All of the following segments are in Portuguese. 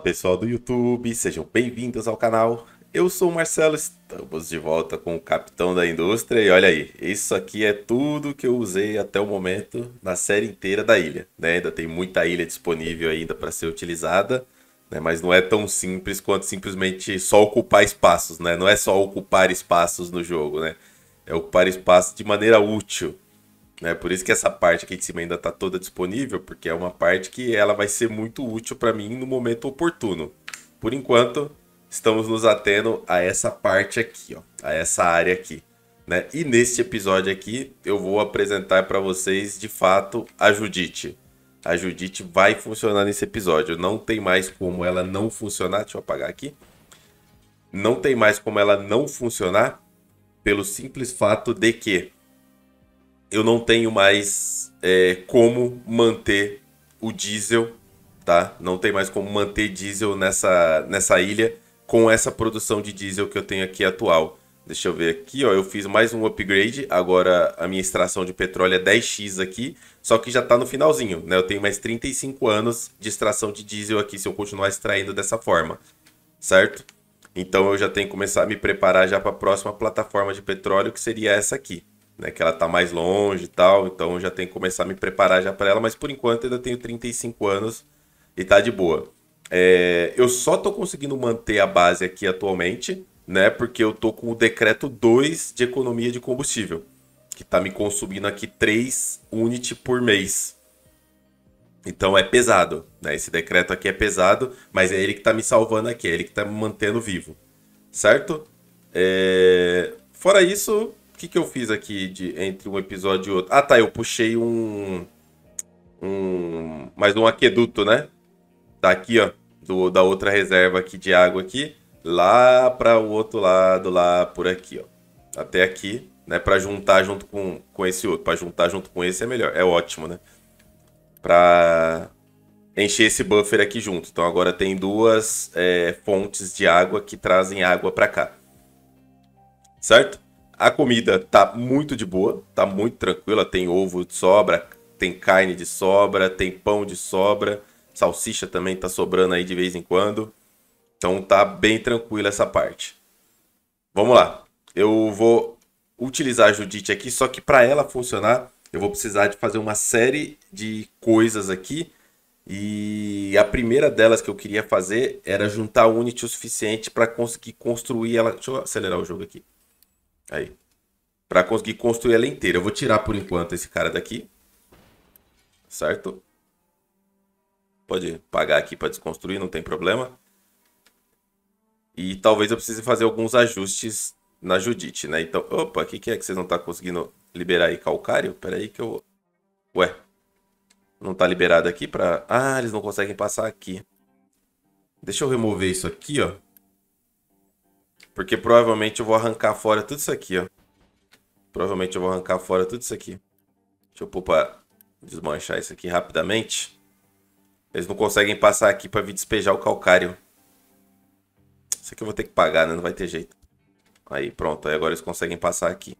pessoal do YouTube, sejam bem-vindos ao canal. Eu sou o Marcelo, estamos de volta com o Capitão da Indústria e olha aí, isso aqui é tudo que eu usei até o momento na série inteira da ilha. Né? Ainda tem muita ilha disponível ainda para ser utilizada, né? mas não é tão simples quanto simplesmente só ocupar espaços, né? Não é só ocupar espaços no jogo, né? É ocupar espaço de maneira útil, né? Por isso que essa parte aqui de cima ainda está toda disponível, porque é uma parte que ela vai ser muito útil para mim no momento oportuno. Por enquanto, estamos nos atendo a essa parte aqui, ó, a essa área aqui. Né? E neste episódio aqui, eu vou apresentar para vocês, de fato, a Judite. A Judite vai funcionar nesse episódio. Não tem mais como ela não funcionar. Deixa eu apagar aqui. Não tem mais como ela não funcionar pelo simples fato de que eu não tenho mais é, como manter o diesel, tá? Não tem mais como manter diesel nessa, nessa ilha com essa produção de diesel que eu tenho aqui atual. Deixa eu ver aqui, ó, eu fiz mais um upgrade, agora a minha extração de petróleo é 10x aqui, só que já tá no finalzinho, né? Eu tenho mais 35 anos de extração de diesel aqui se eu continuar extraindo dessa forma, certo? Então eu já tenho que começar a me preparar já para a próxima plataforma de petróleo, que seria essa aqui né, que ela está mais longe e tal, então já tenho que começar a me preparar já para ela, mas por enquanto ainda tenho 35 anos e tá de boa. É, eu só tô conseguindo manter a base aqui atualmente, né, porque eu tô com o decreto 2 de economia de combustível, que tá me consumindo aqui 3 units por mês. Então é pesado, né? Esse decreto aqui é pesado, mas é ele que tá me salvando aqui, é ele que tá me mantendo vivo, certo? É... Fora isso, que, que eu fiz aqui de, entre um episódio e outro? Ah, tá, eu puxei um. um mais um aqueduto, né? Daqui, tá ó. Do, da outra reserva aqui de água aqui. Lá para o outro lado, lá por aqui, ó. Até aqui, né? Para juntar junto com, com esse outro. Para juntar junto com esse é melhor. É ótimo, né? Para encher esse buffer aqui junto. Então agora tem duas é, fontes de água que trazem água para cá. Certo? A comida tá muito de boa, tá muito tranquila. Tem ovo de sobra, tem carne de sobra, tem pão de sobra, salsicha também tá sobrando aí de vez em quando. Então tá bem tranquila essa parte. Vamos lá. Eu vou utilizar a Judite aqui, só que para ela funcionar, eu vou precisar de fazer uma série de coisas aqui. E a primeira delas que eu queria fazer era juntar a Unity o suficiente para conseguir construir ela. Deixa eu acelerar o jogo aqui. Aí. Pra conseguir construir ela inteira. Eu vou tirar por enquanto esse cara daqui. Certo? Pode pagar aqui para desconstruir, não tem problema. E talvez eu precise fazer alguns ajustes na Judite, né? Então, opa, o que, que é que vocês não estão tá conseguindo liberar aí calcário? Pera aí que eu... Ué, não tá liberado aqui pra... Ah, eles não conseguem passar aqui. Deixa eu remover isso aqui, ó. Porque provavelmente eu vou arrancar fora tudo isso aqui, ó. Provavelmente eu vou arrancar fora tudo isso aqui. Deixa eu pôr pra desmanchar isso aqui rapidamente. Eles não conseguem passar aqui pra vir despejar o calcário. Isso aqui eu vou ter que pagar, né? Não vai ter jeito. Aí, pronto. Aí agora eles conseguem passar aqui.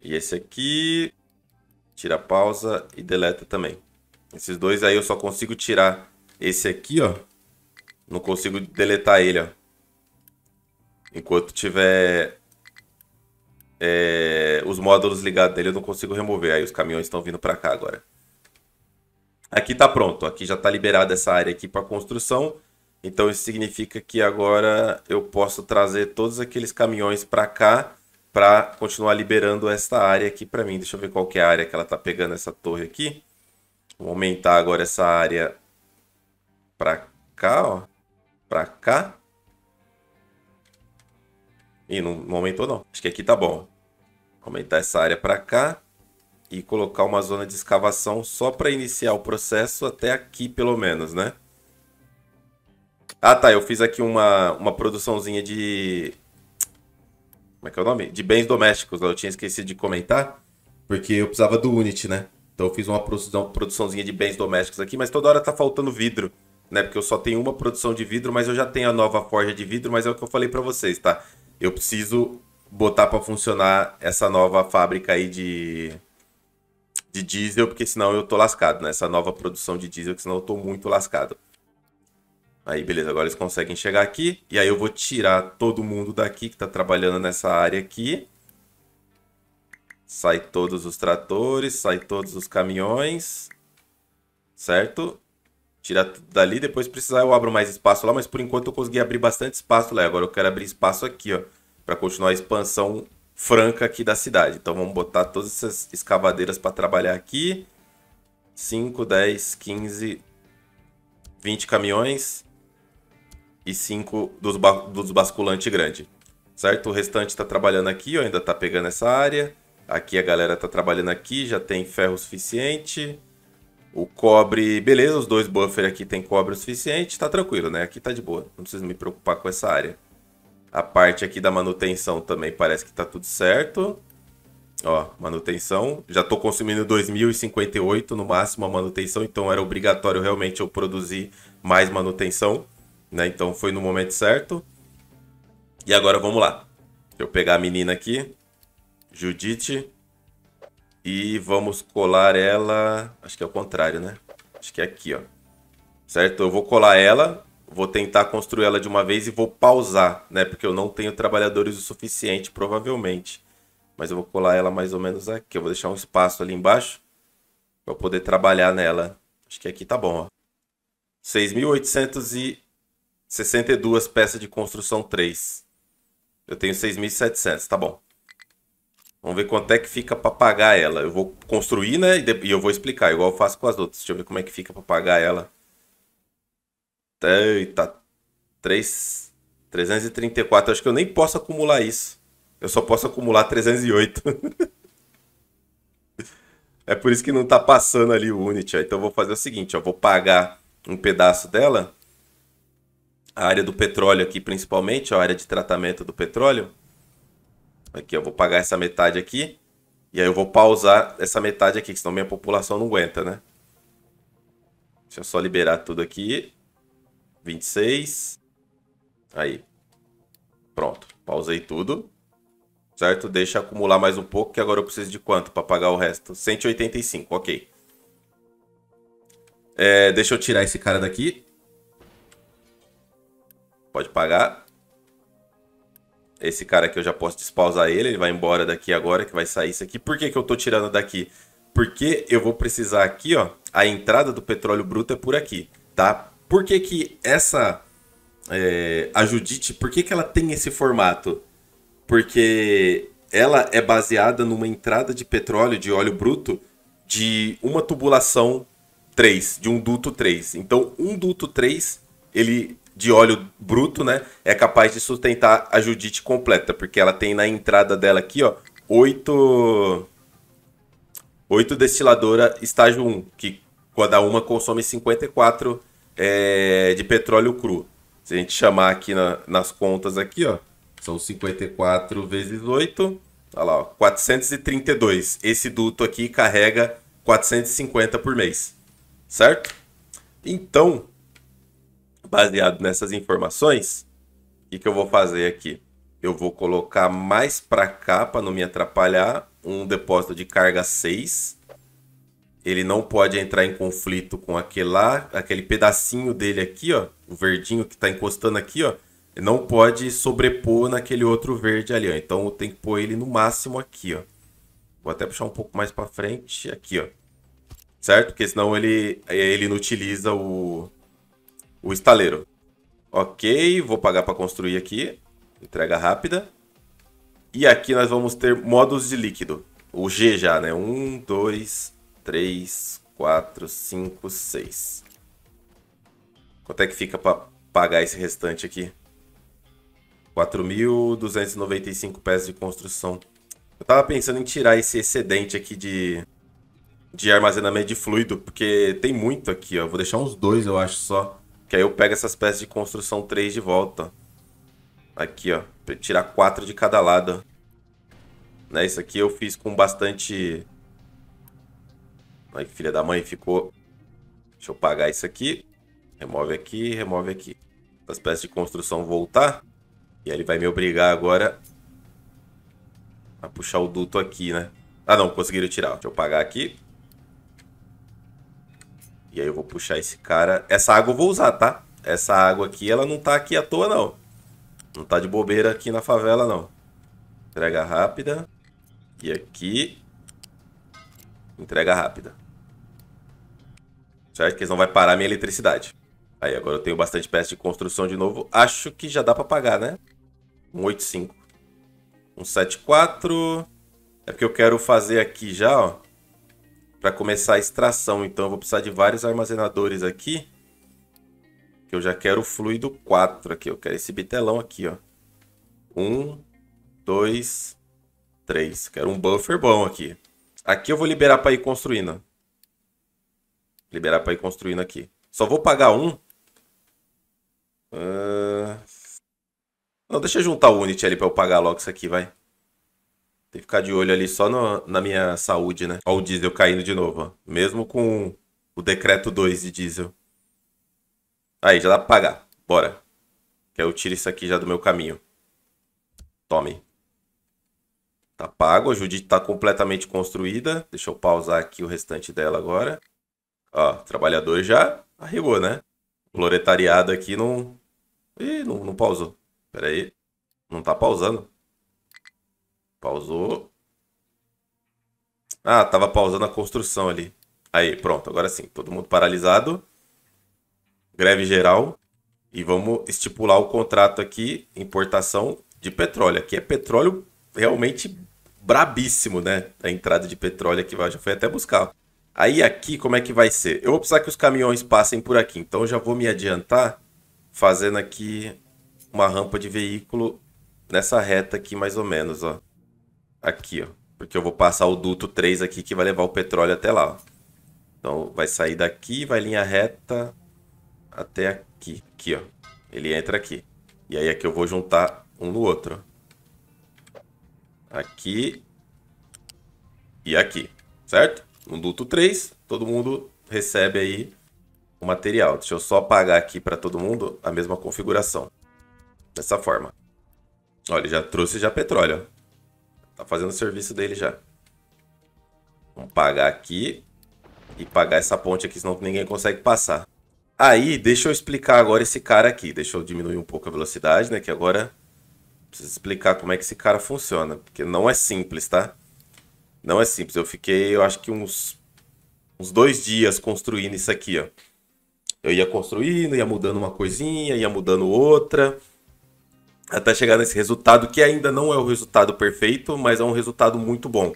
E esse aqui... Tira a pausa e deleta também. Esses dois aí eu só consigo tirar esse aqui, ó. Não consigo deletar ele, ó. Enquanto tiver é, os módulos ligados dele, eu não consigo remover. Aí os caminhões estão vindo para cá agora. Aqui tá pronto. Aqui já tá liberada essa área aqui para construção. Então isso significa que agora eu posso trazer todos aqueles caminhões para cá para continuar liberando essa área aqui para mim. Deixa eu ver qual que é a área que ela tá pegando essa torre aqui. Vou aumentar agora essa área para cá, ó. Para cá. Ih, não, não aumentou não. Acho que aqui tá bom. Aumentar essa área para cá e colocar uma zona de escavação só para iniciar o processo até aqui pelo menos, né? Ah, tá. Eu fiz aqui uma, uma produçãozinha de. Como é que é o nome? De bens domésticos. Eu tinha esquecido de comentar. Porque eu precisava do Unity, né? Então eu fiz uma produção, produçãozinha de bens domésticos aqui, mas toda hora tá faltando vidro, né? Porque eu só tenho uma produção de vidro, mas eu já tenho a nova forja de vidro, mas é o que eu falei para vocês, tá? eu preciso botar para funcionar essa nova fábrica aí de, de diesel, porque senão eu tô lascado, né? Essa nova produção de diesel, que senão eu tô muito lascado. Aí, beleza, agora eles conseguem chegar aqui. E aí eu vou tirar todo mundo daqui que tá trabalhando nessa área aqui. Sai todos os tratores, sai todos os caminhões. Certo? tirar tudo dali, depois precisar eu abro mais espaço lá, mas por enquanto eu consegui abrir bastante espaço lá. Agora eu quero abrir espaço aqui, ó, para continuar a expansão franca aqui da cidade. Então vamos botar todas essas escavadeiras para trabalhar aqui. 5, 10, 15, 20 caminhões e 5 dos, ba dos basculantes grande. Certo? O restante está trabalhando aqui, ó, ainda está pegando essa área. Aqui a galera está trabalhando aqui, já tem ferro suficiente. O cobre, beleza, os dois buffer aqui tem cobre o suficiente, tá tranquilo, né? Aqui tá de boa, não preciso me preocupar com essa área. A parte aqui da manutenção também parece que tá tudo certo. Ó, manutenção. Já tô consumindo 2058 no máximo a manutenção, então era obrigatório realmente eu produzir mais manutenção, né? Então foi no momento certo. E agora vamos lá. Deixa eu pegar a menina aqui. Judite. E vamos colar ela. Acho que é o contrário, né? Acho que é aqui, ó. Certo? Eu vou colar ela, vou tentar construir ela de uma vez e vou pausar, né? Porque eu não tenho trabalhadores o suficiente, provavelmente. Mas eu vou colar ela mais ou menos aqui. Eu vou deixar um espaço ali embaixo para eu poder trabalhar nela. Acho que aqui tá bom, ó. 6.862 peças de construção 3. Eu tenho 6.700, tá bom. Vamos ver quanto é que fica para pagar ela. Eu vou construir, né? E eu vou explicar, igual eu faço com as outras. Deixa eu ver como é que fica para pagar ela. Tá, eita, 3, 334. Acho que eu nem posso acumular isso. Eu só posso acumular 308. é por isso que não tá passando ali o Unity. Ó. Então eu vou fazer o seguinte, ó. Vou pagar um pedaço dela. A área do petróleo aqui, principalmente. Ó, a área de tratamento do petróleo. Aqui, eu vou pagar essa metade aqui. E aí eu vou pausar essa metade aqui, senão minha população não aguenta, né? Deixa eu só liberar tudo aqui. 26. Aí. Pronto. Pausei tudo. Certo? Deixa acumular mais um pouco, que agora eu preciso de quanto para pagar o resto? 185, ok. É, deixa eu tirar esse cara daqui. Pode pagar esse cara aqui eu já posso despausar ele, ele vai embora daqui agora, que vai sair isso aqui. Por que, que eu estou tirando daqui? Porque eu vou precisar aqui, ó, a entrada do petróleo bruto é por aqui, tá? Por que, que essa é, a Judite, por que, que ela tem esse formato? Porque ela é baseada numa entrada de petróleo, de óleo bruto, de uma tubulação 3, de um duto 3. Então, um duto 3, ele de óleo bruto, né? É capaz de sustentar a Judite completa, porque ela tem na entrada dela aqui, ó, oito. Oito destiladora estágio 1, que cada uma consome 54 é, de petróleo cru. Se a gente chamar aqui na, nas contas aqui, ó, são 54 vezes 8, olha lá, ó, 432. Esse duto aqui carrega 450 por mês, certo? Então, baseado nessas informações, o que, que eu vou fazer aqui? Eu vou colocar mais para cá para não me atrapalhar um depósito de carga 6. Ele não pode entrar em conflito com aquele lá, aquele pedacinho dele aqui, ó, o verdinho que está encostando aqui, ó. Ele não pode sobrepor naquele outro verde ali, ó. Então eu tenho que pôr ele no máximo aqui, ó. Vou até puxar um pouco mais para frente aqui, ó. Certo? Porque senão ele ele não utiliza o o estaleiro. Ok, vou pagar para construir aqui. Entrega rápida. E aqui nós vamos ter modos de líquido. O G já, né? 1, 2, 3, 4, 5, 6. Quanto é que fica para pagar esse restante aqui? 4.295 peças de construção. Eu tava pensando em tirar esse excedente aqui de, de armazenamento de fluido, porque tem muito aqui, ó. Vou deixar uns dois, eu acho, só. Que aí eu pego essas peças de construção 3 de volta. Aqui, ó. Pra tirar 4 de cada lado. Né, isso aqui eu fiz com bastante... Aí, filha da mãe, ficou... Deixa eu pagar isso aqui. Remove aqui, remove aqui. As peças de construção voltar. E aí ele vai me obrigar agora a puxar o duto aqui, né? Ah, não, conseguiram tirar. Deixa eu pagar aqui. E aí eu vou puxar esse cara. Essa água eu vou usar, tá? Essa água aqui, ela não tá aqui à toa, não. Não tá de bobeira aqui na favela, não. Entrega rápida. E aqui. Entrega rápida. Certo? Que eles não vai parar minha eletricidade. Aí, agora eu tenho bastante peças de construção de novo. Acho que já dá pra pagar, né? 185. 174. É porque eu quero fazer aqui já, ó para começar a extração. Então eu vou precisar de vários armazenadores aqui. Que eu já quero o fluido 4 aqui. Eu quero esse bitelão aqui, ó. 1, 2, 3. Quero um buffer bom aqui. Aqui eu vou liberar para ir construindo. Liberar para ir construindo aqui. Só vou pagar um. Uh... Não, deixa eu juntar o unit ali para eu pagar logo isso aqui, vai. Tem que ficar de olho ali só no, na minha saúde, né? Olha o diesel caindo de novo, ó. Mesmo com o decreto 2 de diesel. Aí, já dá pra pagar. Bora. Que eu tiro isso aqui já do meu caminho. Tome. Tá pago. A Judite tá completamente construída. Deixa eu pausar aqui o restante dela agora. Ó, trabalhador já arribou, né? O aqui não... Ih, não, não pausou. Pera aí. Não tá pausando. Pausou. Ah, tava pausando a construção ali. Aí, pronto, agora sim. Todo mundo paralisado. Greve geral. E vamos estipular o contrato aqui, importação de petróleo. Aqui é petróleo realmente brabíssimo, né? A entrada de petróleo aqui já foi até buscar. Aí aqui, como é que vai ser? Eu vou precisar que os caminhões passem por aqui. Então eu já vou me adiantar fazendo aqui uma rampa de veículo nessa reta aqui mais ou menos, ó aqui, ó. Porque eu vou passar o duto 3 aqui que vai levar o petróleo até lá, ó. Então vai sair daqui, vai linha reta até aqui. Aqui, ó. Ele entra aqui. E aí aqui eu vou juntar um no outro. Aqui e aqui, certo? Um duto 3, todo mundo recebe aí o material. Deixa eu só apagar aqui para todo mundo a mesma configuração. Dessa forma. Olha, já trouxe já petróleo. Tá fazendo o serviço dele já. Vamos pagar aqui. E pagar essa ponte aqui, senão ninguém consegue passar. Aí, deixa eu explicar agora esse cara aqui. Deixa eu diminuir um pouco a velocidade, né? Que agora preciso explicar como é que esse cara funciona. Porque não é simples, tá? Não é simples. Eu fiquei, eu acho que uns, uns dois dias construindo isso aqui, ó. Eu ia construindo, ia mudando uma coisinha, ia mudando outra até chegar nesse resultado que ainda não é o resultado perfeito, mas é um resultado muito bom,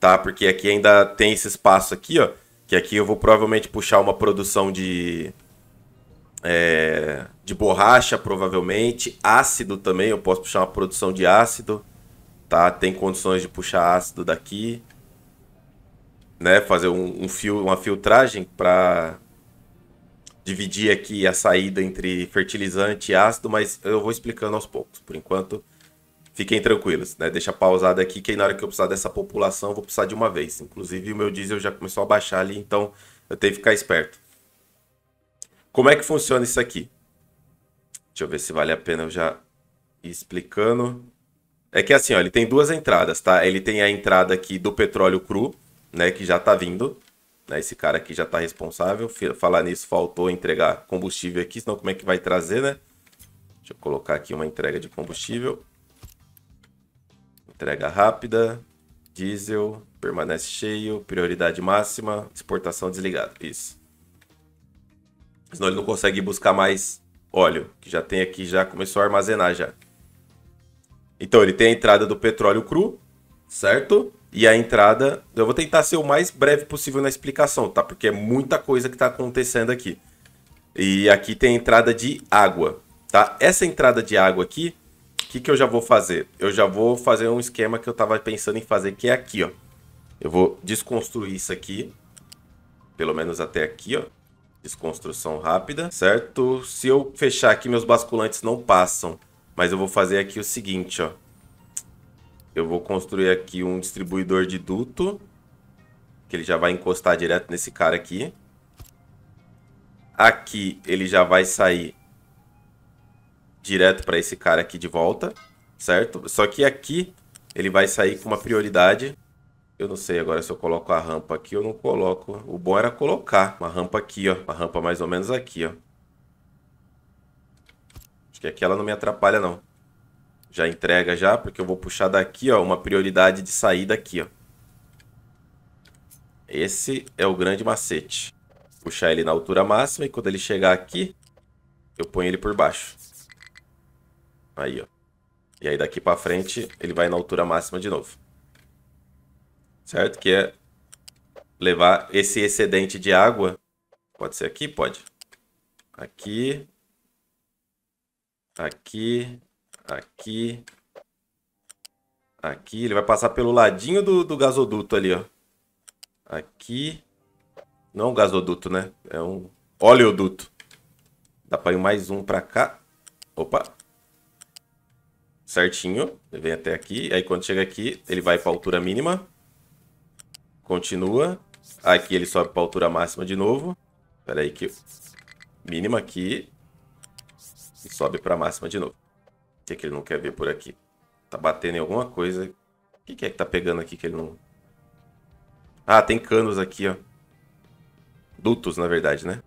tá? Porque aqui ainda tem esse espaço aqui, ó, que aqui eu vou provavelmente puxar uma produção de é, de borracha, provavelmente ácido também. Eu posso puxar uma produção de ácido, tá? Tem condições de puxar ácido daqui, né? Fazer um, um fio, uma filtragem para dividir aqui a saída entre fertilizante e ácido, mas eu vou explicando aos poucos. Por enquanto, fiquem tranquilos, né? Deixa pausado aqui, que na hora que eu precisar dessa população, eu vou precisar de uma vez. Inclusive, o meu diesel já começou a baixar ali, então eu tenho que ficar esperto. Como é que funciona isso aqui? Deixa eu ver se vale a pena eu já ir explicando. É que assim, ó, ele tem duas entradas, tá? Ele tem a entrada aqui do petróleo cru, né, que já tá vindo. Né? Esse cara aqui já está responsável. Falar nisso, faltou entregar combustível aqui, senão como é que vai trazer, né? Deixa eu colocar aqui uma entrega de combustível. Entrega rápida, diesel, permanece cheio, prioridade máxima, exportação desligada. Isso. Senão ele não consegue buscar mais óleo, que já tem aqui, já começou a armazenar já. Então ele tem a entrada do petróleo cru, certo? e a entrada. Eu vou tentar ser o mais breve possível na explicação, tá? Porque é muita coisa que está acontecendo aqui. E aqui tem a entrada de água, tá? Essa entrada de água aqui, o que, que eu já vou fazer? Eu já vou fazer um esquema que eu estava pensando em fazer, que é aqui, ó. Eu vou desconstruir isso aqui, pelo menos até aqui, ó. Desconstrução rápida, certo? Se eu fechar aqui, meus basculantes não passam. Mas eu vou fazer aqui o seguinte, ó. Eu vou construir aqui um distribuidor de duto. Que ele já vai encostar direto nesse cara aqui. Aqui ele já vai sair direto para esse cara aqui de volta, certo? Só que aqui ele vai sair com uma prioridade. Eu não sei agora se eu coloco a rampa aqui ou não coloco. O bom era colocar uma rampa aqui, ó. Uma rampa mais ou menos aqui, ó. Acho que aqui ela não me atrapalha, não. Já entrega já, porque eu vou puxar daqui, ó, uma prioridade de saída aqui, ó. Esse é o grande macete. Puxar ele na altura máxima e quando ele chegar aqui, eu ponho ele por baixo. Aí, ó. E aí daqui para frente, ele vai na altura máxima de novo. Certo? Que é levar esse excedente de água. Pode ser aqui? Pode. Aqui. Aqui. Aqui. Aqui. Ele vai passar pelo ladinho do, do gasoduto ali, ó. Aqui. Não é um gasoduto, né? É um oleoduto. Dá para ir mais um para cá. Opa. Certinho. Ele vem até aqui. Aí quando chega aqui, ele vai para altura mínima. Continua. Aqui ele sobe para altura máxima de novo. Pera aí que... Mínima aqui. E sobe para máxima de novo que, é que ele não quer ver por aqui? Tá batendo em alguma coisa. O que, que é que tá pegando aqui que ele não... Ah, tem canos aqui, ó. Dutos, na verdade, né?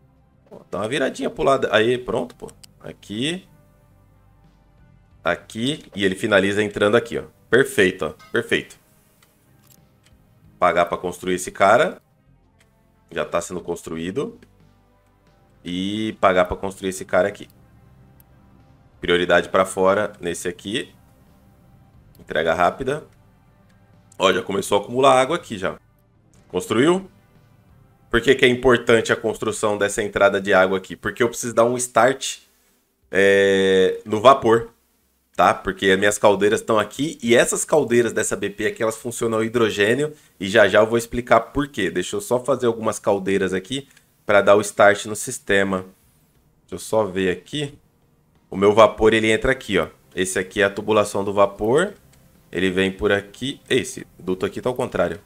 Pô, dá uma viradinha pro lado. Aí, pronto, pô. Aqui. Aqui. E ele finaliza entrando aqui, ó. Perfeito, ó. Perfeito. Pagar pra construir esse cara. Já tá sendo construído. E pagar pra construir esse cara aqui. Prioridade para fora nesse aqui. Entrega rápida. Ó, já começou a acumular água aqui já. Construiu? Por que, que é importante a construção dessa entrada de água aqui? Porque eu preciso dar um start é, no vapor, tá? Porque as minhas caldeiras estão aqui e essas caldeiras dessa BP aqui, elas funcionam ao hidrogênio e já já eu vou explicar por quê. Deixa eu só fazer algumas caldeiras aqui para dar o start no sistema. Deixa eu só ver aqui. O meu vapor, ele entra aqui, ó. Esse aqui é a tubulação do vapor. Ele vem por aqui. Esse duto aqui tá ao contrário.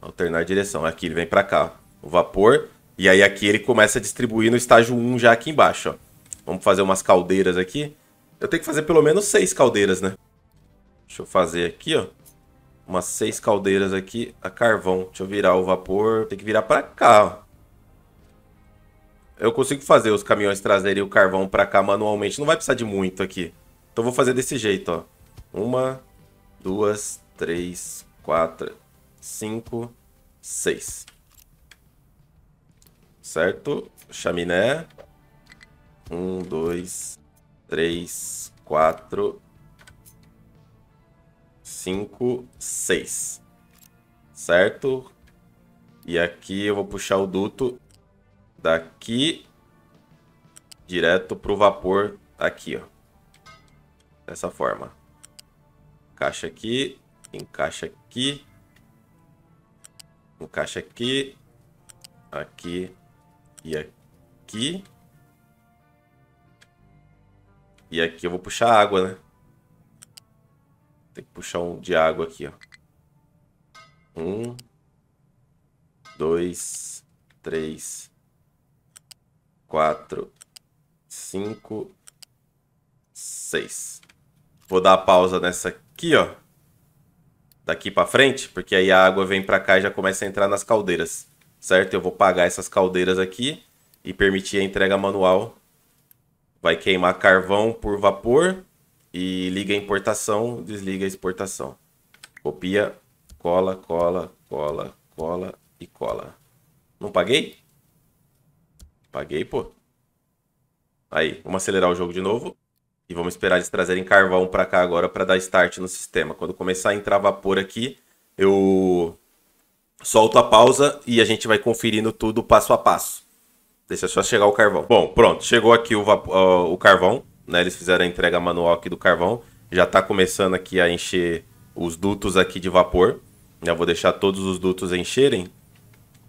Alternar direção. Aqui ele vem para cá. Ó. O vapor. E aí aqui ele começa a distribuir no estágio 1 já aqui embaixo, ó. Vamos fazer umas caldeiras aqui. Eu tenho que fazer pelo menos seis caldeiras, né? Deixa eu fazer aqui, ó. Umas seis caldeiras aqui a carvão. Deixa eu virar o vapor. Tem que virar para cá, ó eu consigo fazer os caminhões trazerem o carvão pra cá manualmente. Não vai precisar de muito aqui. Então vou fazer desse jeito, ó. Uma, duas, três, quatro, cinco, seis. Certo? Chaminé. Um, dois, três, quatro, cinco, seis. Certo? E aqui eu vou puxar o duto daqui direto pro vapor aqui, ó. Dessa forma. Encaixa aqui, encaixa aqui, encaixa aqui, aqui e aqui. E aqui eu vou puxar água, né? Tem que puxar um de água aqui, ó. Um, dois, três, quatro, cinco, seis. Vou dar a pausa nessa aqui, ó. Daqui para frente, porque aí a água vem para cá e já começa a entrar nas caldeiras, certo? Eu vou pagar essas caldeiras aqui e permitir a entrega manual. Vai queimar carvão por vapor e liga a importação, desliga a exportação. Copia, cola, cola, cola, cola e cola. Não paguei? Apaguei, pô. Aí, vamos acelerar o jogo de novo. E vamos esperar eles trazerem carvão para cá agora para dar start no sistema. Quando começar a entrar vapor aqui, eu solto a pausa e a gente vai conferindo tudo passo a passo. Deixa só chegar o carvão. Bom, pronto, chegou aqui o, uh, o carvão, né? Eles fizeram a entrega manual aqui do carvão. Já está começando aqui a encher os dutos aqui de vapor. Eu vou deixar todos os dutos encherem,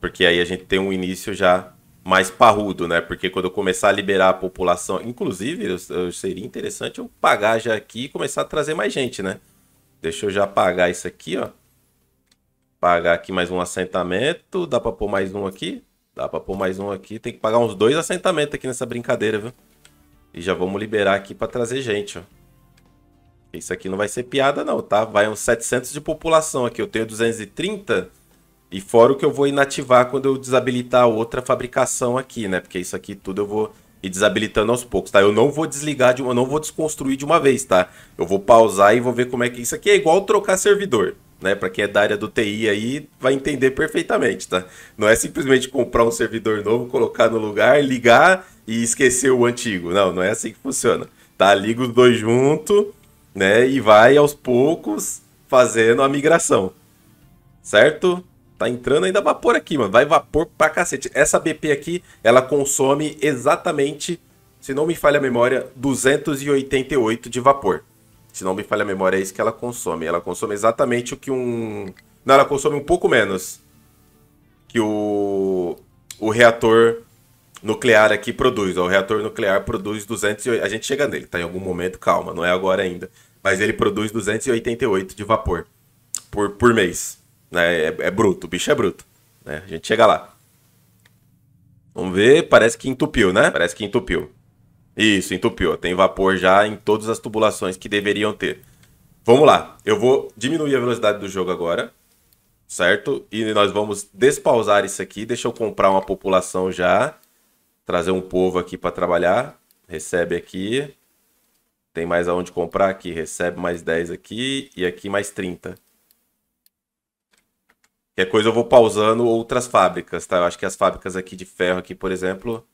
porque aí a gente tem um início já mais parrudo, né? Porque quando eu começar a liberar a população, inclusive, eu, eu, seria interessante eu pagar já aqui e começar a trazer mais gente, né? Deixa eu já pagar isso aqui, ó. Pagar aqui mais um assentamento. Dá pra pôr mais um aqui? Dá pra pôr mais um aqui. Tem que pagar uns dois assentamentos aqui nessa brincadeira, viu? E já vamos liberar aqui pra trazer gente, ó. Isso aqui não vai ser piada não, tá? Vai uns 700 de população aqui. Eu tenho 230... E fora o que eu vou inativar quando eu desabilitar outra fabricação aqui, né? Porque isso aqui tudo eu vou ir desabilitando aos poucos, tá? Eu não vou desligar de uma, eu não vou desconstruir de uma vez, tá? Eu vou pausar e vou ver como é que isso aqui é igual trocar servidor, né? Para quem é da área do TI aí vai entender perfeitamente, tá? Não é simplesmente comprar um servidor novo, colocar no lugar, ligar e esquecer o antigo. Não, não é assim que funciona. Tá? Liga os dois junto, né? E vai aos poucos fazendo a migração. Certo? tá entrando ainda vapor aqui, mano. Vai vapor pra cacete. Essa BP aqui, ela consome exatamente, se não me falha a memória, 288 de vapor. Se não me falha a memória, é isso que ela consome. Ela consome exatamente o que um... Não, ela consome um pouco menos que o, o reator nuclear aqui produz. O reator nuclear produz 208... A gente chega nele, tá? Em algum momento, calma, não é agora ainda. Mas ele produz 288 de vapor por, por mês. Né? É, é bruto, o bicho é bruto. Né? A gente chega lá. Vamos ver, parece que entupiu, né? Parece que entupiu. Isso, entupiu. Tem vapor já em todas as tubulações que deveriam ter. Vamos lá. Eu vou diminuir a velocidade do jogo agora, certo? E nós vamos despausar isso aqui. Deixa eu comprar uma população já. Trazer um povo aqui para trabalhar. Recebe aqui. Tem mais aonde comprar aqui. Recebe mais 10 aqui. E aqui mais 30. Que coisa eu vou pausando outras fábricas, tá? Eu acho que as fábricas aqui de ferro, aqui, por exemplo.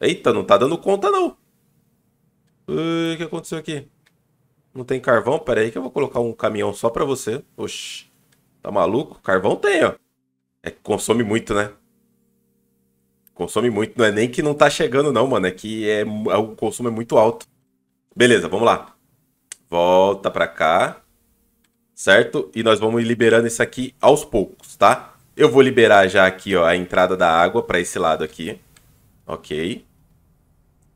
Eita, não tá dando conta, não. O que aconteceu aqui? Não tem carvão? Pera aí que eu vou colocar um caminhão só pra você. Oxi. Tá maluco? Carvão tem, ó. É que consome muito, né? Consome muito. Não é nem que não tá chegando, não, mano. É que é, é o consumo é muito alto. Beleza, vamos lá. Volta pra cá certo? E nós vamos liberando isso aqui aos poucos, tá? Eu vou liberar já aqui, ó, a entrada da água para esse lado aqui. Ok.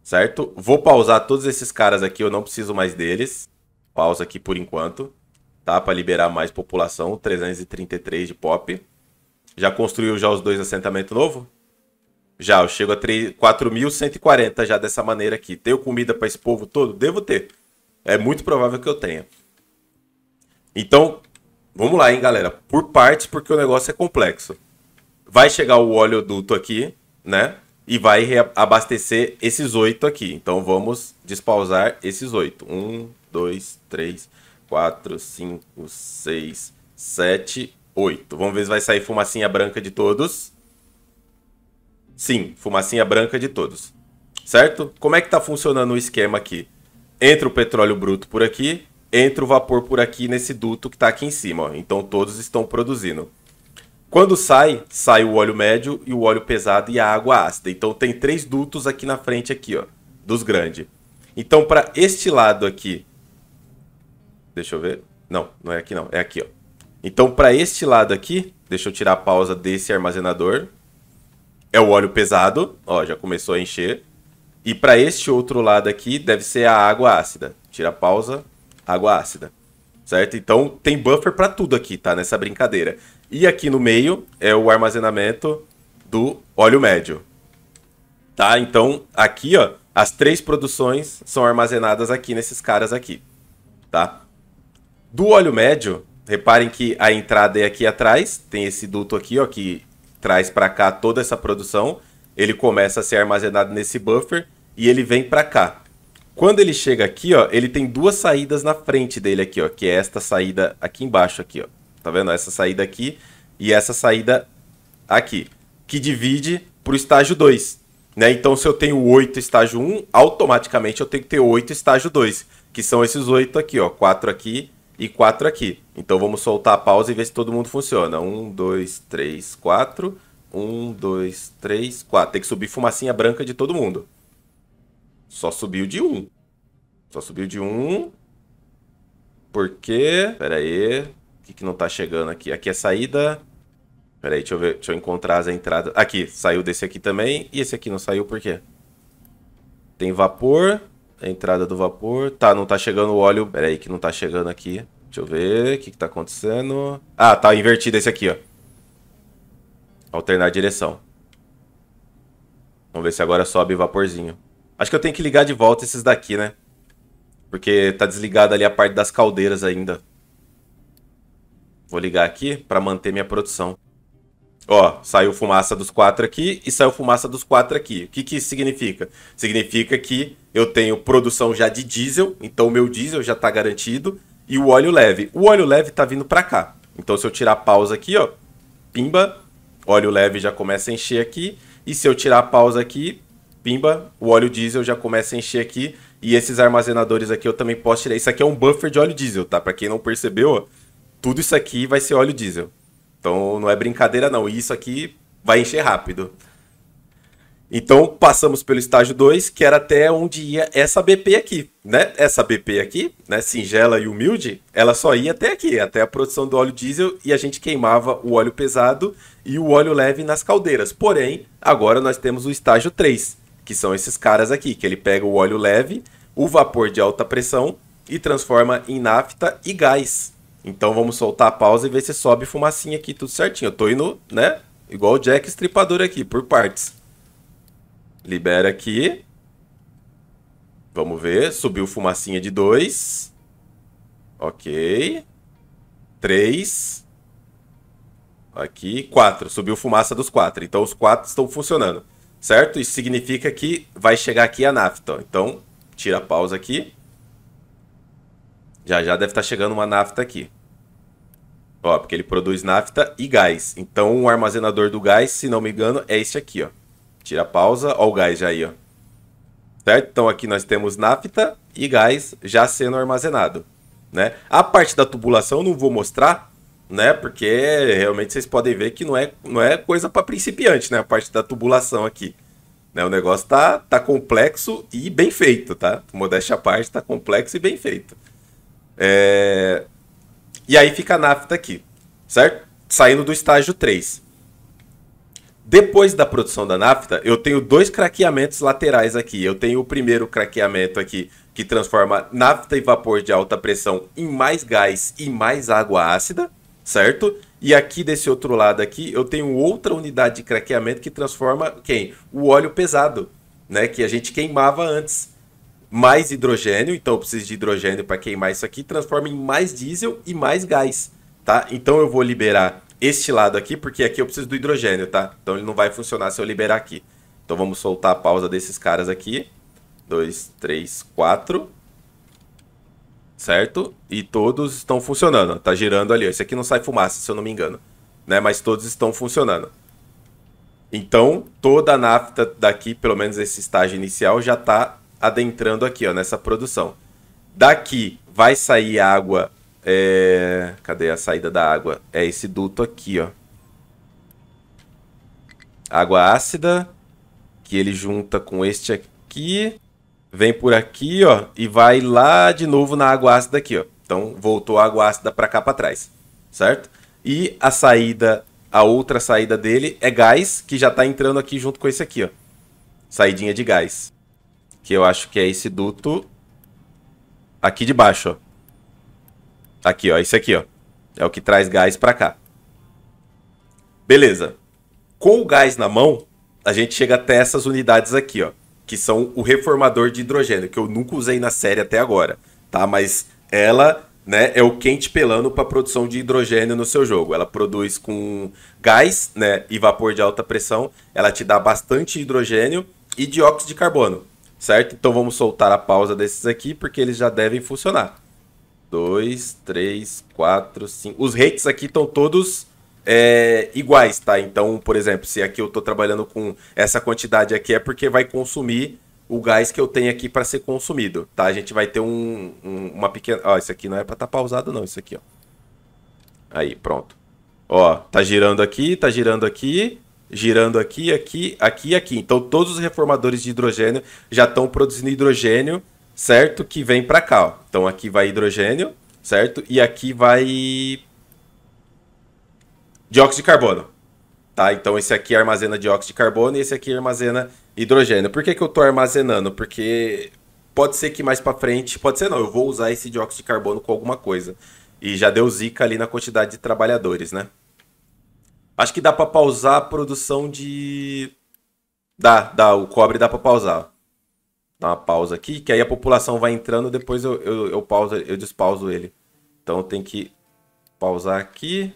Certo? Vou pausar todos esses caras aqui, eu não preciso mais deles. Pausa aqui por enquanto, tá? Para liberar mais população, 333 de pop. Já construiu já os dois assentamentos novo? Já, eu chego a 4.140 já dessa maneira aqui. Tenho comida para esse povo todo? Devo ter. É muito provável que eu tenha. Então, vamos lá, hein, galera. Por partes, porque o negócio é complexo. Vai chegar o oleoduto aqui, né? E vai abastecer esses oito aqui. Então, vamos despausar esses oito. Um, dois, três, quatro, cinco, seis, sete, oito. Vamos ver se vai sair fumacinha branca de todos. Sim, fumacinha branca de todos. Certo? Como é que está funcionando o esquema aqui? Entra o petróleo bruto por aqui, entra o vapor por aqui nesse duto que está aqui em cima. Ó. Então todos estão produzindo. Quando sai, sai o óleo médio e o óleo pesado e a água ácida. Então tem três dutos aqui na frente aqui, ó, dos grandes. Então para este lado aqui, deixa eu ver, não, não é aqui não, é aqui, ó. Então para este lado aqui, deixa eu tirar a pausa desse armazenador. É o óleo pesado, ó, já começou a encher. E para este outro lado aqui, deve ser a água ácida. Tira a pausa, água ácida. Certo? Então tem buffer para tudo aqui, tá? Nessa brincadeira. E aqui no meio é o armazenamento do óleo médio. Tá? Então aqui, ó, as três produções são armazenadas aqui nesses caras aqui. Tá? Do óleo médio, reparem que a entrada é aqui atrás, tem esse duto aqui, ó, que traz para cá toda essa produção. Ele começa a ser armazenado nesse buffer e ele vem para cá. Quando ele chega aqui, ó, ele tem duas saídas na frente dele aqui, ó, que é esta saída aqui embaixo aqui, ó. Tá vendo? Essa saída aqui e essa saída aqui, que divide pro estágio 2. Né? Então, se eu tenho 8 estágio 1, um, automaticamente eu tenho que ter 8 estágio 2, que são esses 8 aqui, ó, 4 aqui e 4 aqui. Então, vamos soltar a pausa e ver se todo mundo funciona. 1, 2, 3, 4. 1, 2, 3, 4. Tem que subir fumacinha branca de todo mundo. Só subiu de 1. Só subiu de 1. Porque... Pera aí. O que, que não tá chegando aqui? Aqui é saída... Pera aí, deixa eu, ver, deixa eu encontrar as entradas. Aqui, saiu desse aqui também. E esse aqui não saiu por quê? Tem vapor. A entrada do vapor. Tá, não tá chegando o óleo. Pera aí que não tá chegando aqui. Deixa eu ver o que, que tá acontecendo. Ah, tá invertido esse aqui, ó. Alternar direção. Vamos ver se agora sobe vaporzinho. Acho que eu tenho que ligar de volta esses daqui, né? Porque tá desligada ali a parte das caldeiras ainda. Vou ligar aqui para manter minha produção. Ó, saiu fumaça dos quatro aqui e saiu fumaça dos quatro aqui. O que, que isso significa? Significa que eu tenho produção já de diesel, então o meu diesel já está garantido, e o óleo leve. O óleo leve está vindo para cá. Então se eu tirar a pausa aqui, ó, pimba, óleo leve já começa a encher aqui, e se eu tirar a pausa aqui, pimba, o óleo diesel já começa a encher aqui. E esses armazenadores aqui eu também posso tirar. Isso aqui é um buffer de óleo diesel, tá? Para quem não percebeu, tudo isso aqui vai ser óleo diesel. Então não é brincadeira não. E isso aqui vai encher rápido. Então passamos pelo estágio 2, que era até onde ia essa BP aqui, né? Essa BP aqui, né, singela e humilde, ela só ia até aqui, até a produção do óleo diesel e a gente queimava o óleo pesado e o óleo leve nas caldeiras. Porém, agora nós temos o estágio 3, que são esses caras aqui, que ele pega o óleo leve, o vapor de alta pressão e transforma em nafta e gás. Então vamos soltar a pausa e ver se sobe fumacinha aqui, tudo certinho. Eu tô indo, né? Igual o Jack Estripador aqui, por partes. Libera aqui. Vamos ver. Subiu fumacinha de 2. Ok. 3. Aqui, 4. Subiu fumaça dos 4. Então os 4 estão funcionando certo? Isso significa que vai chegar aqui a nafta. Então. então, tira a pausa aqui. Já já deve estar tá chegando uma nafta aqui. Ó, porque ele produz nafta e gás. Então, o armazenador do gás, se não me engano, é este aqui, ó. Tira a pausa, ó o gás já aí, ó. Certo? Então, aqui nós temos nafta e gás já sendo armazenado, né? A parte da tubulação eu não vou mostrar, né? Porque realmente vocês podem ver que não é, não é coisa para principiante, né? A parte da tubulação aqui. Né? O negócio tá, tá complexo e bem feito, tá? Modéstia à parte, tá complexo e bem feito. É... E aí fica a nafta aqui, certo? Saindo do estágio 3. Depois da produção da nafta, eu tenho dois craqueamentos laterais aqui. Eu tenho o primeiro craqueamento aqui, que transforma nafta e vapor de alta pressão em mais gás e mais água ácida certo? E aqui desse outro lado aqui, eu tenho outra unidade de craqueamento que transforma quem? O óleo pesado, né? Que a gente queimava antes. Mais hidrogênio, então eu preciso de hidrogênio para queimar isso aqui, transforma em mais diesel e mais gás, tá? Então eu vou liberar este lado aqui, porque aqui eu preciso do hidrogênio, tá? Então ele não vai funcionar se eu liberar aqui. Então vamos soltar a pausa desses caras aqui. 2, 3, 4 certo? E todos estão funcionando, tá girando ali. Esse aqui não sai fumaça, se eu não me engano, né? Mas todos estão funcionando. Então, toda a nafta daqui, pelo menos esse estágio inicial, já está adentrando aqui, ó, nessa produção. Daqui vai sair água. É... Cadê a saída da água? É esse duto aqui, ó. Água ácida, que ele junta com este aqui vem por aqui, ó, e vai lá de novo na água ácida aqui, ó. Então voltou a água ácida para cá para trás, certo? E a saída, a outra saída dele é gás, que já está entrando aqui junto com esse aqui, ó. Saidinha de gás. Que eu acho que é esse duto aqui de baixo, ó. Aqui, ó, esse aqui, ó. É o que traz gás para cá. Beleza. Com o gás na mão, a gente chega até essas unidades aqui, ó que são o reformador de hidrogênio, que eu nunca usei na série até agora, tá? Mas ela, né, é o quente pelando para produção de hidrogênio no seu jogo. Ela produz com gás, né, e vapor de alta pressão, ela te dá bastante hidrogênio e dióxido de carbono, certo? Então vamos soltar a pausa desses aqui porque eles já devem funcionar. Dois, três, quatro, cinco. Os rates aqui estão todos é, iguais, tá? Então, por exemplo, se aqui eu estou trabalhando com essa quantidade aqui, é porque vai consumir o gás que eu tenho aqui para ser consumido, tá? A gente vai ter um, um uma pequena... Ó, isso aqui não é para estar tá pausado não, isso aqui, ó. Aí, pronto. Ó, tá girando aqui, tá girando aqui, girando aqui, aqui, aqui e aqui. Então, todos os reformadores de hidrogênio já estão produzindo hidrogênio, certo? Que vem para cá, ó. Então, aqui vai hidrogênio, certo? E aqui vai dióxido de carbono. Tá? Então esse aqui armazena dióxido de carbono e esse aqui armazena hidrogênio. Por que, que eu estou armazenando? Porque pode ser que mais para frente, pode ser não, eu vou usar esse dióxido de carbono com alguma coisa. E já deu zica ali na quantidade de trabalhadores, né? Acho que dá para pausar a produção de dá, dá, o cobre dá para pausar. Dá uma pausa aqui, que aí a população vai entrando, depois eu eu, eu pauso, eu despauso ele. Então tem que pausar aqui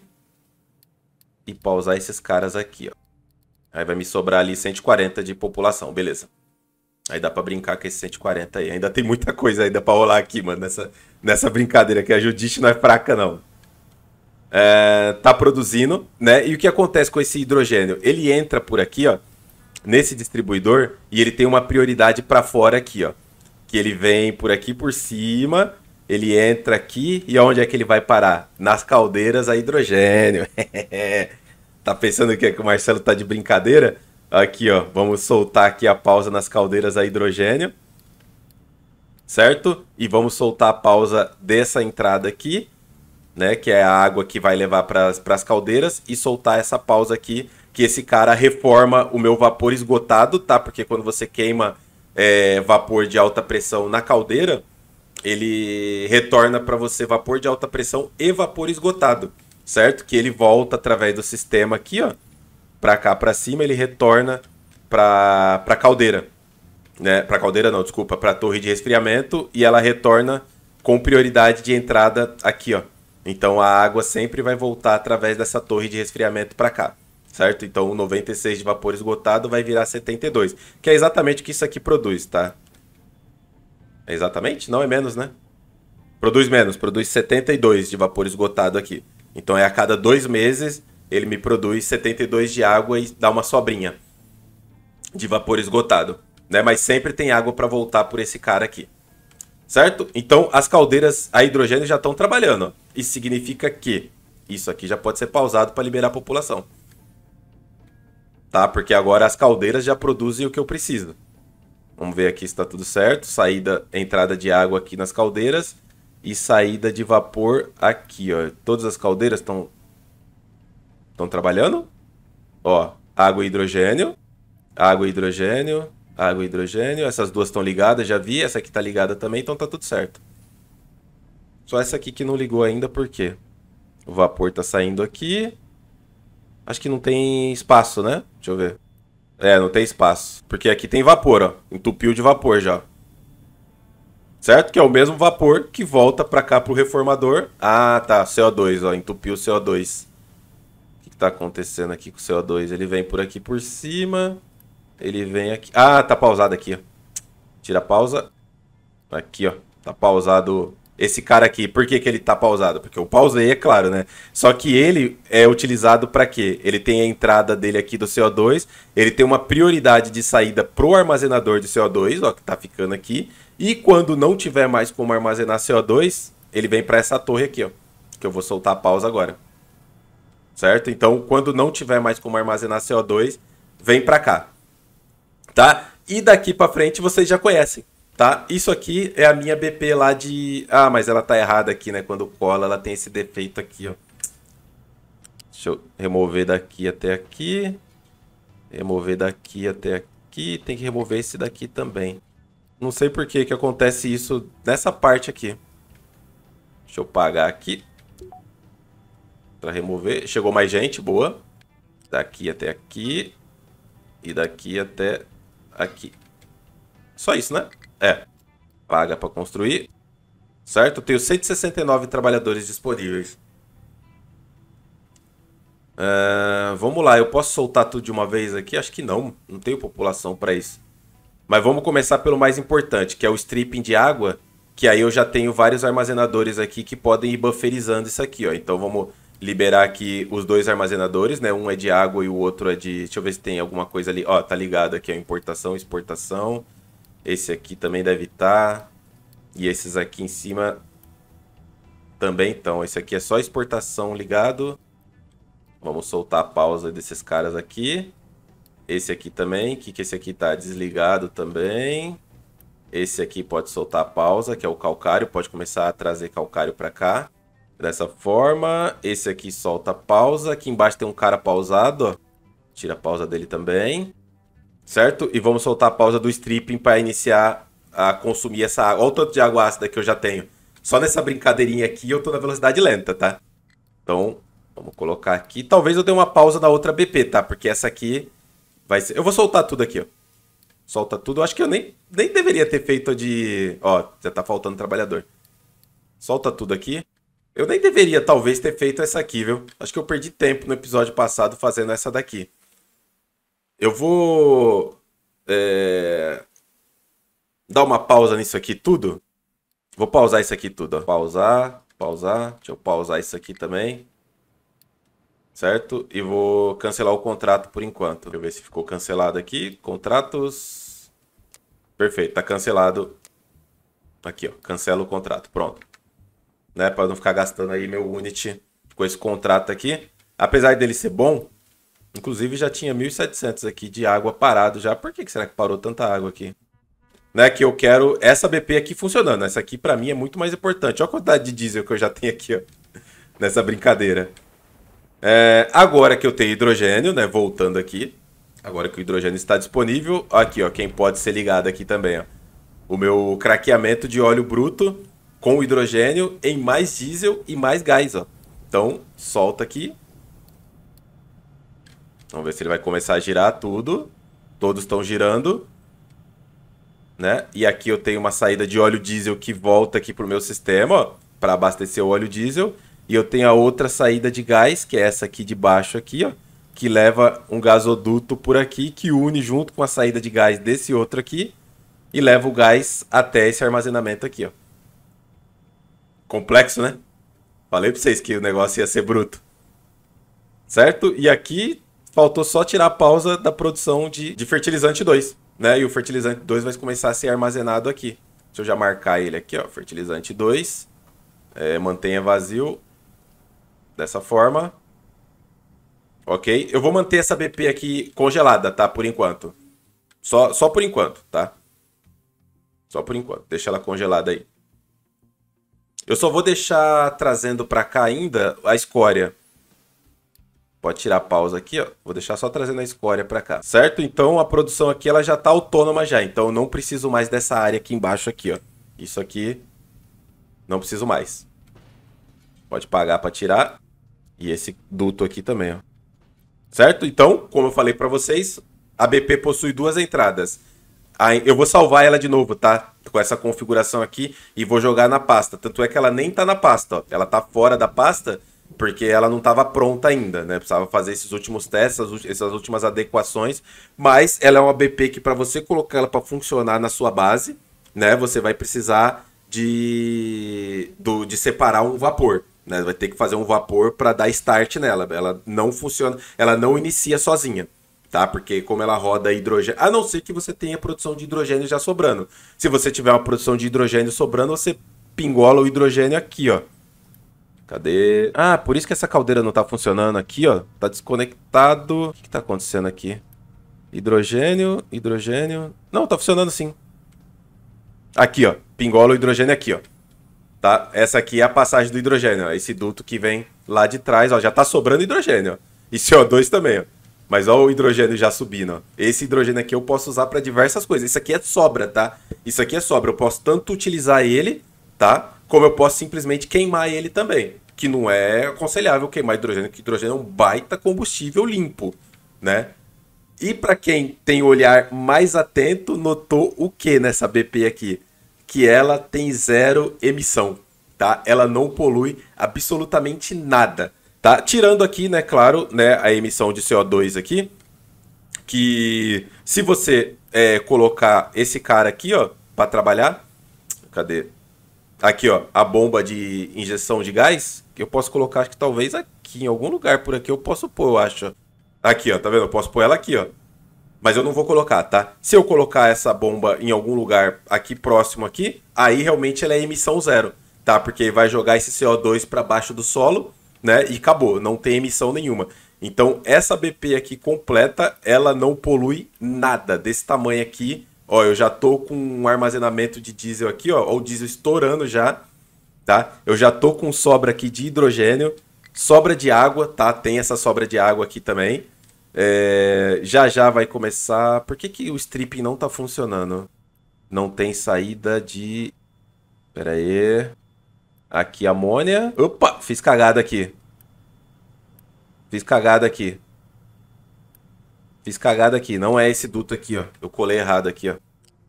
e pausar esses caras aqui, ó. Aí vai me sobrar ali 140 de população, beleza. Aí dá pra brincar com esse 140 aí. Ainda tem muita coisa ainda pra rolar aqui, mano, nessa, nessa brincadeira que A Judite não é fraca, não. É, tá produzindo, né? E o que acontece com esse hidrogênio? Ele entra por aqui, ó, nesse distribuidor, e ele tem uma prioridade para fora aqui, ó. Que ele vem por aqui por cima, ele entra aqui, e onde é que ele vai parar? Nas caldeiras a hidrogênio. É, Tá pensando que, o Marcelo tá de brincadeira? Aqui, ó, vamos soltar aqui a pausa nas caldeiras a hidrogênio. Certo? E vamos soltar a pausa dessa entrada aqui, né, que é a água que vai levar para as caldeiras e soltar essa pausa aqui, que esse cara reforma o meu vapor esgotado, tá? Porque quando você queima é, vapor de alta pressão na caldeira, ele retorna para você vapor de alta pressão e vapor esgotado certo? Que ele volta através do sistema aqui, ó, para cá, para cima, ele retorna para para caldeira, né? Para caldeira não, desculpa, para torre de resfriamento e ela retorna com prioridade de entrada aqui, ó. Então a água sempre vai voltar através dessa torre de resfriamento para cá, certo? Então 96 de vapor esgotado vai virar 72, que é exatamente o que isso aqui produz, tá? É exatamente? Não é menos, né? Produz menos, produz 72 de vapor esgotado aqui. Então é a cada dois meses ele me produz 72 de água e dá uma sobrinha de vapor esgotado. Né? Mas sempre tem água para voltar por esse cara aqui. Certo? Então as caldeiras a hidrogênio já estão trabalhando. Isso significa que isso aqui já pode ser pausado para liberar a população. Tá? Porque agora as caldeiras já produzem o que eu preciso. Vamos ver aqui se está tudo certo. Saída, entrada de água aqui nas caldeiras e saída de vapor aqui, ó. Todas as caldeiras estão estão trabalhando. Ó, água e hidrogênio, água e hidrogênio, água e hidrogênio. Essas duas estão ligadas, já vi. Essa aqui tá ligada também, então tá tudo certo. Só essa aqui que não ligou ainda, por quê? O vapor tá saindo aqui. Acho que não tem espaço, né? Deixa eu ver. É, não tem espaço. Porque aqui tem vapor, ó. Entupiu de vapor já certo? Que é o mesmo vapor que volta para cá pro reformador. Ah, tá, CO2, ó, entupiu o CO2. O que, está acontecendo aqui com o CO2? Ele vem por aqui por cima, ele vem aqui... Ah, tá pausado aqui, ó. Tira a pausa. Aqui, ó, tá pausado esse cara aqui. Por que, que ele tá pausado? Porque eu pausei, é claro, né? Só que ele é utilizado para quê? Ele tem a entrada dele aqui do CO2, ele tem uma prioridade de saída pro armazenador de CO2, ó, que tá ficando aqui, e quando não tiver mais como armazenar CO2, ele vem para essa torre aqui, ó. Que eu vou soltar a pausa agora. Certo? Então, quando não tiver mais como armazenar CO2, vem para cá. Tá? E daqui para frente vocês já conhecem, tá? Isso aqui é a minha BP lá de... Ah, mas ela tá errada aqui, né? Quando cola, ela tem esse defeito aqui, ó. Deixa eu remover daqui até aqui. Remover daqui até aqui. Tem que remover esse daqui também. Não sei por que que acontece isso nessa parte aqui. Deixa eu pagar aqui. Pra remover. Chegou mais gente, boa. Daqui até aqui. E daqui até aqui. Só isso, né? É. Paga pra construir. Certo? Eu tenho 169 trabalhadores disponíveis. Uh, vamos lá, eu posso soltar tudo de uma vez aqui? Acho que não. Não tenho população pra isso. Mas vamos começar pelo mais importante, que é o stripping de água, que aí eu já tenho vários armazenadores aqui que podem ir bufferizando isso aqui, ó. Então vamos liberar aqui os dois armazenadores, né? Um é de água e o outro é de... Deixa eu ver se tem alguma coisa ali. Ó, tá ligado aqui, ó. Importação, exportação. Esse aqui também deve estar. Tá. E esses aqui em cima também estão. Esse aqui é só exportação ligado. Vamos soltar a pausa desses caras aqui. Esse aqui também, que, que esse aqui tá desligado também. Esse aqui pode soltar a pausa, que é o calcário, pode começar a trazer calcário para cá. Dessa forma, esse aqui solta a pausa, aqui embaixo tem um cara pausado, ó. Tira a pausa dele também. Certo? E vamos soltar a pausa do stripping para iniciar a consumir essa água. Olha o tanto de água ácida que eu já tenho. Só nessa brincadeirinha aqui eu tô na velocidade lenta, tá? Então, vamos colocar aqui. Talvez eu dê uma pausa na outra BP, tá? Porque essa aqui Vai ser... Eu vou soltar tudo aqui, ó. Solta tudo. acho que eu nem, nem deveria ter feito de... Ó, já tá faltando trabalhador. Solta tudo aqui. Eu nem deveria, talvez, ter feito essa aqui, viu? Acho que eu perdi tempo no episódio passado fazendo essa daqui. Eu vou... É... Dar uma pausa nisso aqui tudo. Vou pausar isso aqui tudo, ó. Pausar, pausar. Deixa eu pausar isso aqui também certo? E vou cancelar o contrato por enquanto. Deixa eu ver se ficou cancelado aqui. Contratos. Perfeito, tá cancelado. Tá aqui, ó. Cancela o contrato. Pronto. Né? Para não ficar gastando aí meu unit com esse contrato aqui. Apesar dele ser bom, inclusive já tinha 1.700 aqui de água parado já. Por que, que será que parou tanta água aqui? Né, que eu quero essa BP aqui funcionando. Essa aqui para mim é muito mais importante. Olha a quantidade de diesel que eu já tenho aqui, ó, nessa brincadeira. É, agora que eu tenho hidrogênio, né? Voltando aqui. Agora que o hidrogênio está disponível. Aqui, ó. Quem pode ser ligado aqui também, ó. O meu craqueamento de óleo bruto com hidrogênio em mais diesel e mais gás, ó. Então, solta aqui. Vamos ver se ele vai começar a girar tudo. Todos estão girando. Né? E aqui eu tenho uma saída de óleo diesel que volta aqui para o meu sistema, para abastecer o óleo diesel. E eu tenho a outra saída de gás, que é essa aqui de baixo aqui, ó, que leva um gasoduto por aqui que une junto com a saída de gás desse outro aqui e leva o gás até esse armazenamento aqui, ó. Complexo, né? Falei para vocês que o negócio ia ser bruto. Certo? E aqui faltou só tirar a pausa da produção de, de fertilizante 2, né? E o fertilizante 2 vai começar a ser armazenado aqui. Deixa eu já marcar ele aqui, ó. Fertilizante 2. É, mantenha vazio dessa forma. Ok? Eu vou manter essa BP aqui congelada, tá? Por enquanto. Só, só por enquanto, tá? Só por enquanto. Deixa ela congelada aí. Eu só vou deixar trazendo para cá ainda a escória. Pode tirar a pausa aqui, ó. Vou deixar só trazendo a escória para cá, certo? Então a produção aqui ela já tá autônoma já, então eu não preciso mais dessa área aqui embaixo aqui, ó. Isso aqui não preciso mais. Pode pagar para tirar. E esse duto aqui também, ó. Certo? Então, como eu falei para vocês, a BP possui duas entradas. Eu vou salvar ela de novo, tá? Com essa configuração aqui e vou jogar na pasta. Tanto é que ela nem tá na pasta, ó. Ela tá fora da pasta porque ela não estava pronta ainda, né? Precisava fazer esses últimos testes, essas últimas adequações, mas ela é uma BP que para você colocar ela para funcionar na sua base, né? Você vai precisar de do, de separar um vapor. Né? Vai ter que fazer um vapor para dar start nela. Ela não funciona, ela não inicia sozinha tá? Porque como ela roda hidrogênio, a não ser que você tenha produção de hidrogênio já sobrando. Se você tiver uma produção de hidrogênio sobrando, você pingola o hidrogênio aqui, ó. Cadê? Ah, por isso que essa caldeira não tá funcionando aqui, ó. Tá desconectado. O que, que tá acontecendo aqui? Hidrogênio, hidrogênio. Não, tá funcionando sim. Aqui, ó. Pingola o hidrogênio aqui, ó. Tá? Essa aqui é a passagem do hidrogênio, ó. esse duto que vem lá de trás, ó, já tá sobrando hidrogênio. Ó. E CO2 também, ó. Mas ó o hidrogênio já subindo, ó. Esse hidrogênio aqui eu posso usar para diversas coisas. Isso aqui é sobra, tá? Isso aqui é sobra. Eu posso tanto utilizar ele, tá? Como eu posso simplesmente queimar ele também. Que não é aconselhável queimar hidrogênio, porque hidrogênio é um baita combustível limpo, né? E para quem tem olhar mais atento, notou o que nessa BP aqui? que ela tem zero emissão, tá? Ela não polui absolutamente nada, tá? Tirando aqui, né, claro, né, a emissão de CO2 aqui, que se você é, colocar esse cara aqui, ó, para trabalhar, cadê? Aqui, ó, a bomba de injeção de gás, eu posso colocar, acho que talvez aqui, em algum lugar por aqui eu posso pôr, eu acho. Aqui, ó, tá vendo? Eu posso pôr ela aqui, ó. Mas eu não vou colocar, tá? Se eu colocar essa bomba em algum lugar aqui próximo aqui, aí realmente ela é emissão zero, tá? Porque vai jogar esse CO2 para baixo do solo, né? E acabou, não tem emissão nenhuma. Então essa BP aqui completa, ela não polui nada desse tamanho aqui. Ó, eu já tô com um armazenamento de diesel aqui, ó, ó o diesel estourando já, tá? Eu já tô com sobra aqui de hidrogênio, sobra de água, tá? Tem essa sobra de água aqui também. É, já já vai começar. Por que, que o stripping não tá funcionando? Não tem saída de. Pera aí. Aqui amônia. Opa, fiz cagada aqui. Fiz cagada aqui. Fiz cagada aqui. Não é esse duto aqui, ó. Eu colei errado aqui, ó.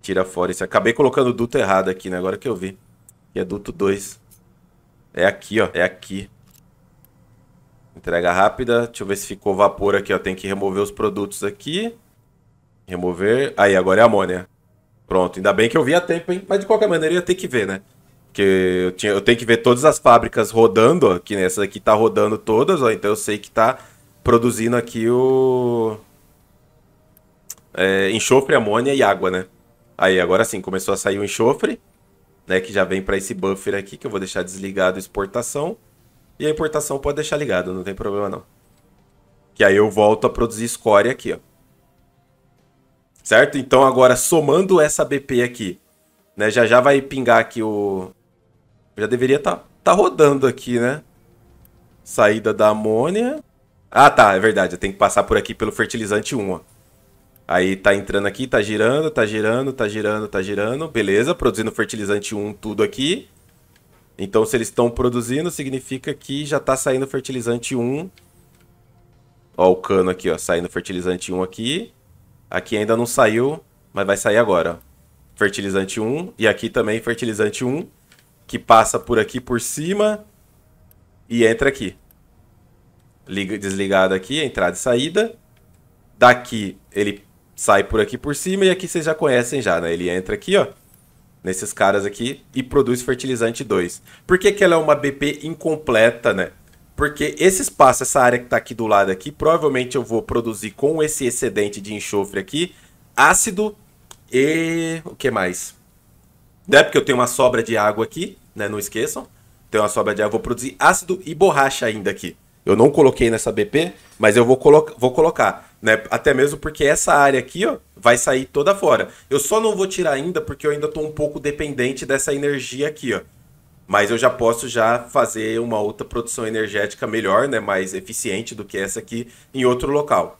Tira fora esse. Acabei colocando o duto errado aqui, né? Agora que eu vi. E é duto 2. É aqui, ó. É aqui. Entrega rápida. Deixa eu ver se ficou vapor aqui, Eu Tem que remover os produtos aqui. Remover. Aí, agora é amônia. Pronto. Ainda bem que eu vi a tempo, hein? Mas de qualquer maneira ia ter que ver, né? Porque eu, tinha, eu tenho que ver todas as fábricas rodando, aqui. Que né? aqui tá rodando todas, ó. Então eu sei que tá produzindo aqui o... É, enxofre, amônia e água, né? Aí, agora sim, começou a sair o enxofre, né? Que já vem para esse buffer aqui, que eu vou deixar desligado exportação. E a importação pode deixar ligado, não tem problema não. Que aí eu volto a produzir escória aqui, ó. Certo? Então agora somando essa BP aqui, né? Já já vai pingar aqui o... Já deveria estar tá, tá rodando aqui, né? Saída da amônia. Ah, tá, é verdade. Eu tenho que passar por aqui pelo fertilizante 1, ó. Aí tá entrando aqui, tá girando, tá girando, tá girando, tá girando. Beleza, produzindo fertilizante 1 tudo aqui. Então, se eles estão produzindo, significa que já está saindo fertilizante 1. Ó, o cano aqui, ó, saindo fertilizante 1 aqui. Aqui ainda não saiu, mas vai sair agora. Fertilizante 1 e aqui também fertilizante 1, que passa por aqui por cima e entra aqui. Liga, desligado aqui, é entrada e saída. Daqui ele sai por aqui por cima e aqui vocês já conhecem já, né? Ele entra aqui, ó nesses caras aqui e produz fertilizante 2. Por que, que ela é uma BP incompleta, né? Porque esse espaço, essa área que está aqui do lado aqui, provavelmente eu vou produzir com esse excedente de enxofre aqui, ácido e... o que mais? Né? Porque eu tenho uma sobra de água aqui, né? Não esqueçam. Tenho uma sobra de água, vou produzir ácido e borracha ainda aqui. Eu não coloquei nessa BP, mas eu vou, colo vou colocar. Né? Até mesmo porque essa área aqui ó, vai sair toda fora. Eu só não vou tirar ainda porque eu ainda estou um pouco dependente dessa energia aqui. Ó. Mas eu já posso já fazer uma outra produção energética melhor, né? mais eficiente do que essa aqui em outro local.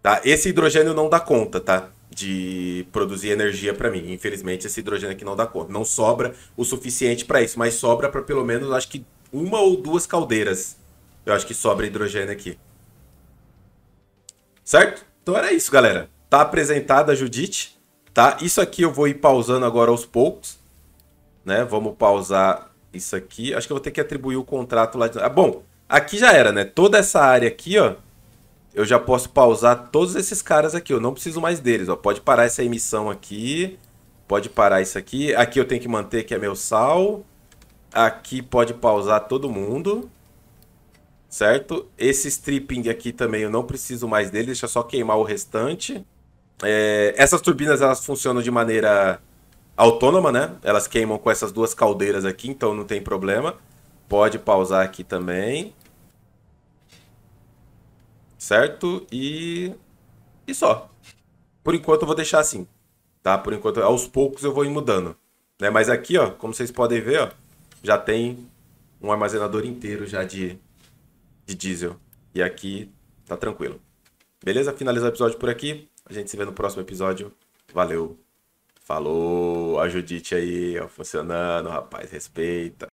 Tá? Esse hidrogênio não dá conta, tá? de produzir energia para mim. Infelizmente, esse hidrogênio aqui não dá conta. Não sobra o suficiente para isso, mas sobra para pelo menos, acho que uma ou duas caldeiras. Eu acho que sobra hidrogênio aqui. Certo? Então era isso, galera. Tá apresentada a Judite, tá? Isso aqui eu vou ir pausando agora aos poucos, né? Vamos pausar isso aqui. Acho que eu vou ter que atribuir o contrato lá de... Ah, bom, aqui já era, né? Toda essa área aqui, ó, eu já posso pausar todos esses caras aqui. Eu não preciso mais deles, ó. Pode parar essa emissão aqui, pode parar isso aqui. Aqui eu tenho que manter que é meu sal. Aqui pode pausar todo mundo certo? Esse stripping aqui também eu não preciso mais dele, deixa só queimar o restante. É, essas turbinas elas funcionam de maneira autônoma, né? Elas queimam com essas duas caldeiras aqui, então não tem problema. Pode pausar aqui também. Certo? E... E só. Por enquanto eu vou deixar assim, tá? Por enquanto, aos poucos eu vou ir mudando. Né? Mas aqui, ó, como vocês podem ver, ó, já tem um armazenador inteiro já de de diesel. E aqui tá tranquilo. Beleza? Finaliza o episódio por aqui. A gente se vê no próximo episódio. Valeu. Falou. A Judite aí, ó, funcionando, rapaz. Respeita.